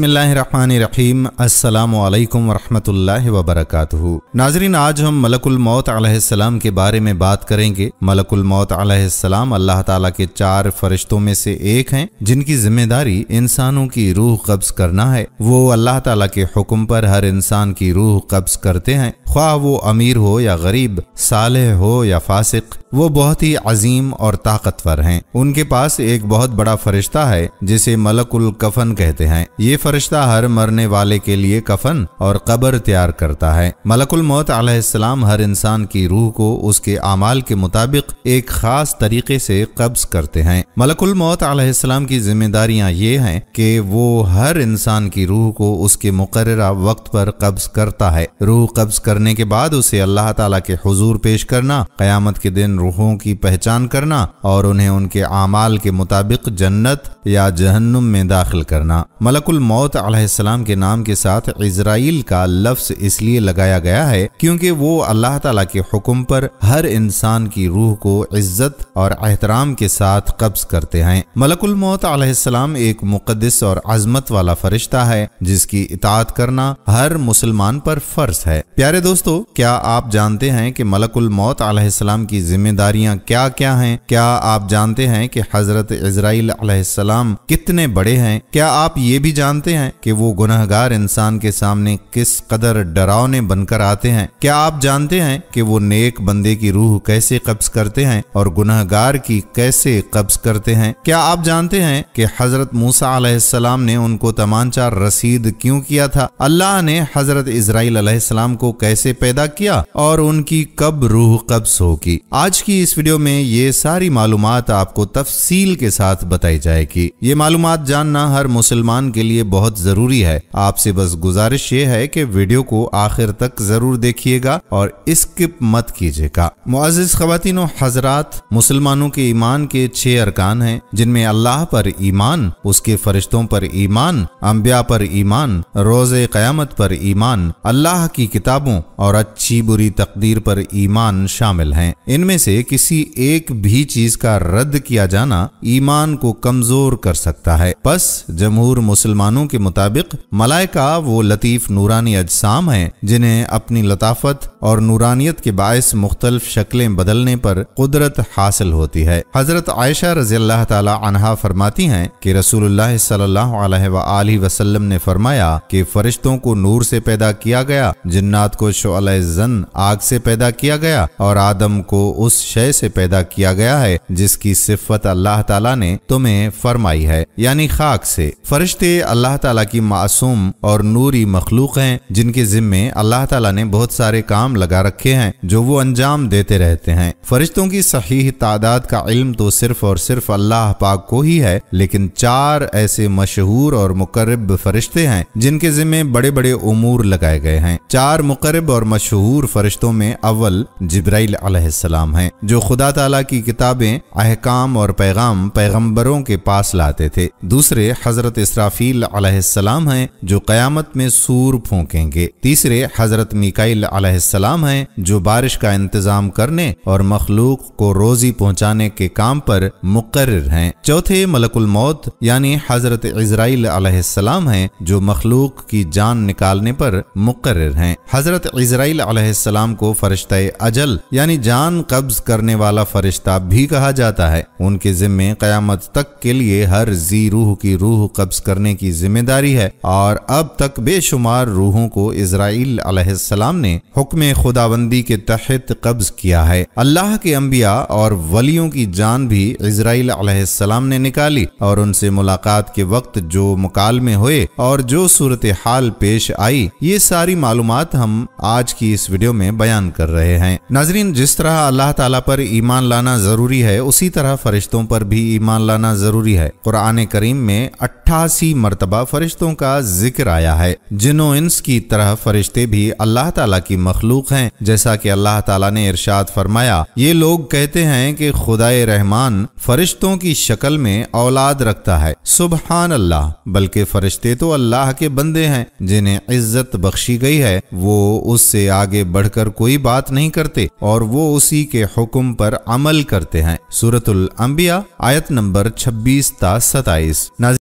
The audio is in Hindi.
बसमीम अल्लाम वरहमतुल्लाहि वबरकातुहु नाजरीन आज हम मलकुल मौत अलैहिस्सलाम के बारे में बात करेंगे मलकुल मौत अलैहिस्सलाम अल्लाह ताला के चार फरिश्तों में से एक हैं जिनकी जिम्मेदारी इंसानों की रूह कब्ज करना है वो अल्लाह ताला के हुक्म पर हर इंसान की रूह कब्ज करते हैं ख्वाह वो अमीर हो या गरीब साल हो या फासिक वो बहुत ही अजीम और ताकतवर हैं उनके पास एक बहुत बड़ा फरिश्ता है जिसे मलकुल कफन कहते हैं ये फरिश्ता हर मरने वाले के लिए कफन और कब्र तैयार करता है मलकुल मौत अलैहिस्सलाम हर इंसान की रूह को उसके अमाल के मुताबिक एक खास तरीके से कब्ज करते हैं मलकुल मौत अलैहिस्सलाम की जिम्मेदारियां ये हैं कि वो हर इंसान की रूह को उसके मुकर वक्त पर कब्ज करता है रूह कब्ज करने करने के बाद उसे अल्लाह ताला के हुजूर पेश करना क़यामत के दिन रूहों की पहचान करना और उन्हें उनके आमाल के मुताबिक जन्नत या जहन्नुम में दाखिल करना मलकुल मौत अलैहिस्सलाम के नाम के साथ इसराइल का लफ्ज इसलिए लगाया गया है क्योंकि वो अल्लाह ताला के हुक्म पर हर इंसान की रूह को इज्जत और एहतराम के साथ कब्ज करते हैं मलकुल मौत अलैहिस्सलाम एक मुकदस और अजमत वाला फरिश्ता है जिसकी इतात करना हर मुसलमान पर फर्ज है प्यारे दोस्त दोस्तों क्या आप जानते हैं कि मलकुल मौत अलैहिस्सलाम की जिम्मेदारियां क्या क्या हैं क्या आप जानते हैं कि हजरत इसराइल अलैहिस्सलाम कितने बड़े हैं क्या आप ये भी जानते हैं कि वो गुनहगार इंसान के सामने किस कदर डरावने बनकर आते हैं क्या आप जानते हैं कि वो नेक बंदे की रूह कैसे कब्ज करते हैं और गुनहगार की कैसे कब्ज करते हैं क्या आप जानते हैं कि हजरत मूसा अलैहिस्सलाम ने उनको तमांचा रसीद क्यों किया था अल्लाह ने हजरत इसराइल अलैहिस्सलाम को कैसे कैसे पैदा किया और उनकी कब रूह कब्ज होगी आज की इस वीडियो में ये सारी मालूम आपको तफसील के साथ बताई जाएगी ये मालूम जानना हर मुसलमान के लिए बहुत जरूरी है आपसे बस गुजारिश ये है की वीडियो को आखिर तक जरूर देखिएगा और स्किप मत कीजिएगा मुआजिज खातिन हजरात मुसलमानों के ईमान के छह अरकान हैं जिनमे अल्लाह पर ईमान उसके फरिश्तों पर ईमान अम्बिया पर ईमान रोज़ क़यामत पर ईमान अल्लाह की किताबों और अच्छी बुरी तकदीर पर ईमान शामिल हैं इनमें से किसी एक भी चीज का रद्द किया जाना ईमान को कमजोर कर सकता है बस जमहूर मुसलमानों के मुताबिक मलाइका वो लतीफ़ नूरानी अजसाम हैं जिन्हें अपनी लताफत और नूरानियत के बायस मुख्तलफ शक्लें बदलने पर कुदरत हासिल होती है हजरत आयशा रजी अल्लाह तहा फरमाती हैं कि रसूलुल्लाह सल्लल्लाहु अलैहि वसल्लम ने फरमाया कि फरिश्तों को नूर से पैदा किया गया जिन्नात को शोलजन आग से पैदा किया गया और आदम को उस शय से पैदा किया गया है जिसकी सिफत अल्लाह ताला ने तुम्हें फरमाई है यानी खाक से फरिश्ते अल्लाह ताला की मासूम और नूरी मखलूक हैं जिनके जिम्मे अल्लाह ताला ने बहुत सारे काम लगा रखे हैं जो वो अंजाम देते रहते हैं फरिश्तों की सही तादाद का इल्म तो सिर्फ और सिर्फ अल्लाह पाक को ही है लेकिन चार ऐसे मशहूर और मुकरब फरिश्ते हैं जिनके जिम्मे बड़े बड़े उमूर लगाए गए हैं चार मुकरब मुकर्रब और मशहूर फरिश्तों में अव्वल जब्राइल है हैं जो खुदा तला की किताबें अहकाम और पैगाम पैगम्बरों के पास लाते थे दूसरे हजरत इसराफील हैं जो क्यामत में सूर फूकेंगे तीसरे हजरत मिकाइल है हैं जो बारिश का इंतजाम करने और मखलूक को रोजी पहुँचाने के काम पर मुकर्र हैं चौथे मलकुल मौत यानी हजरत इसराइल है हैं जो मखलूक की जान निकालने पर मुकर्र हैं हजरत इसराइल अलैहिस्सलाम को फरिश्ता अजल यानी जान कब्ज करने वाला फरिश्ता भी कहा जाता है उनके जिम्मे कयामत तक के लिए हर जी रूह की रूह कब्ज करने की जिम्मेदारी है और अब तक बेशुमार रूहों को इसराइल अलैहिस्सलाम ने हुक्म खुदाबंदी के तहत कब्ज किया है अल्लाह के अम्बिया और वलियों की जान भी इसराइल अलैहिस्सलाम ने निकाली और उनसे मुलाकात के वक्त जो मुकालमे हुए और जो सूरत हाल पेश आई ये सारी मालूम हम आज की इस वीडियो में बयान कर रहे हैं नाजरीन जिस तरह अल्लाह ताला पर ईमान लाना जरूरी है उसी तरह फरिश्तों पर भी ईमान लाना जरूरी है कुरान करीम में अट्ठासी मरतबा फरिश्तों का जिक्र आया है जिनो इंस की तरह फरिश्ते भी अल्लाह तला की मखलूक है जैसा की अल्लाह तला ने इर्शाद फरमाया ये लोग कहते हैं की खुदा रहमान फरिश्तों की शक्ल में औलाद रखता है सुबहान अल्लाह बल्कि फरिश्ते तो अल्लाह के बंदे हैं जिन्हें इज्जत बख्शी गई है वो उससे आगे बढ़कर कोई बात नहीं करते और वो उसी के हुक्म पर अमल करते हैं सूरतुल अंबिया आयत नंबर 26 ता 27